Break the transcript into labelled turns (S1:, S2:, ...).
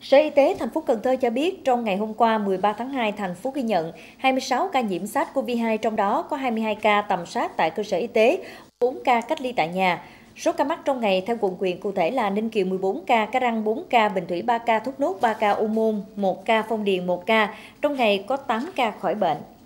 S1: Sở Y tế thành phố Cần Thơ cho biết trong ngày hôm qua 13 tháng 2, thành phố ghi nhận 26 ca nhiễm SARS-CoV-2 trong đó có 22 ca tầm soát tại cơ sở y tế, 4 ca cách ly tại nhà. Số ca mắc trong ngày theo quận quyền cụ thể là Ninh Kiều 14 ca, Cá Răng 4 ca, Bình Thủy 3 ca, Thốt Nốt 3 ca, U Môn 1 ca, Phong Điền 1 ca. Trong ngày có 8 ca khỏi bệnh.